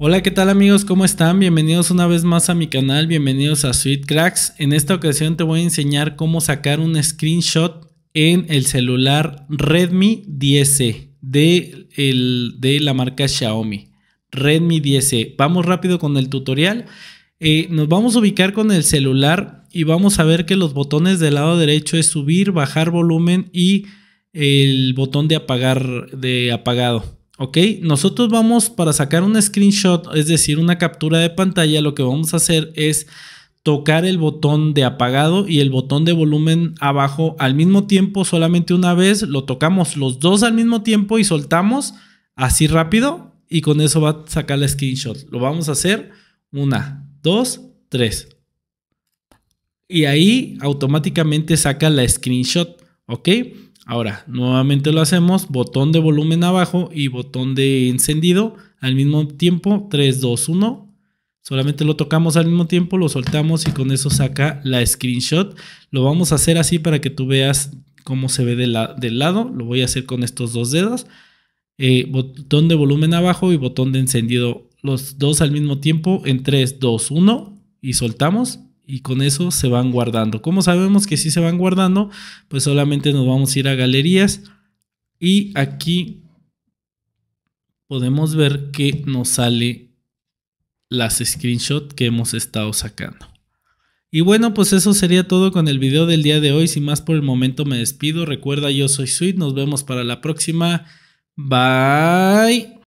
Hola, ¿qué tal amigos? ¿Cómo están? Bienvenidos una vez más a mi canal, bienvenidos a Sweet Cracks. En esta ocasión te voy a enseñar cómo sacar un screenshot en el celular Redmi 10C e de, de la marca Xiaomi. Redmi 10C. E. Vamos rápido con el tutorial. Eh, nos vamos a ubicar con el celular y vamos a ver que los botones del lado derecho es subir, bajar volumen y el botón de apagar de apagado. ¿Ok? Nosotros vamos para sacar un screenshot, es decir, una captura de pantalla, lo que vamos a hacer es tocar el botón de apagado y el botón de volumen abajo al mismo tiempo, solamente una vez, lo tocamos los dos al mismo tiempo y soltamos así rápido y con eso va a sacar la screenshot. Lo vamos a hacer una, dos, tres. Y ahí automáticamente saca la screenshot, ¿ok? Ahora, nuevamente lo hacemos, botón de volumen abajo y botón de encendido al mismo tiempo, 3, 2, 1. Solamente lo tocamos al mismo tiempo, lo soltamos y con eso saca la screenshot. Lo vamos a hacer así para que tú veas cómo se ve de del lado. Lo voy a hacer con estos dos dedos. Eh, botón de volumen abajo y botón de encendido. Los dos al mismo tiempo en 3, 2, 1 y soltamos y con eso se van guardando. Como sabemos que sí se van guardando? Pues solamente nos vamos a ir a galerías y aquí podemos ver que nos sale las screenshots que hemos estado sacando. Y bueno, pues eso sería todo con el video del día de hoy. Sin más por el momento me despido. Recuerda, yo soy Sweet. Nos vemos para la próxima. Bye.